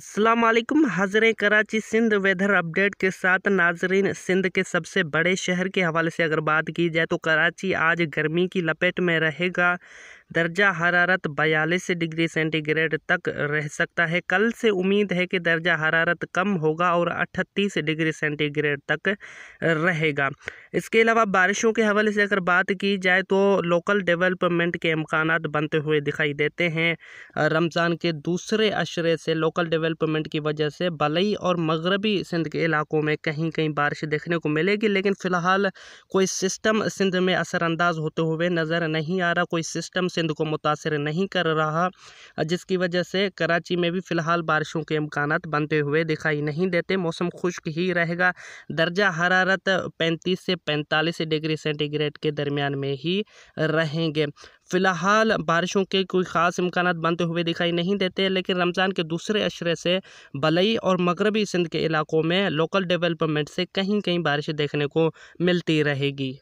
Aslam Hazar Karachi Sindh weather update के साथ नाजरीन सिंध के सबसे बड़े शहर के हवाले से अगर बात की जाए तो कराची आज गर्मी की लपेट में रहेगा दर्जा हरारत बयालीस डिग्री सेंटीग्रेड तक रह सकता है कल से उम्मीद है कि दर्जा हरारत कम होगा और अट्ठतीस डिग्री सेंटीग्रेड तक रहेगा इसके अलावा बारिशों के हवाले से अगर बात की जाए तो लोकल डेवलपमेंट के इम्कान बनते हुए दिखाई देते हैं रमज़ान के दूसरे अशरे से लोकल डेवलपमेंट की वजह से बलई और मगरबी सिंध के इलाकों में कहीं कहीं बारिश देखने को मिलेगी लेकिन फ़िलहाल कोई सिस्टम सिंध में असरानंदाज होते हुए नज़र नहीं आ रहा कोई सिस्टम से सिंध को मुतासर नहीं कर रहा जिसकी वजह से कराची में भी फ़िलहाल बारिशों के इम्कान बनते हुए दिखाई नहीं देते मौसम खुश्क ही रहेगा दर्जा हरारत पैंतीस से पैंतालीस डिग्री सेंटीग्रेड के दरमियान में ही रहेंगे फ़िलहाल बारिशों के कोई ख़ास इम्कान बनते हुए दिखाई नहीं देते लेकिन रमज़ान के दूसरे अशरे से बलई और मगरबी सिंध के इलाकों में लोकल डेवलपमेंट से कहीं कहीं बारिश देखने को मिलती रहेगी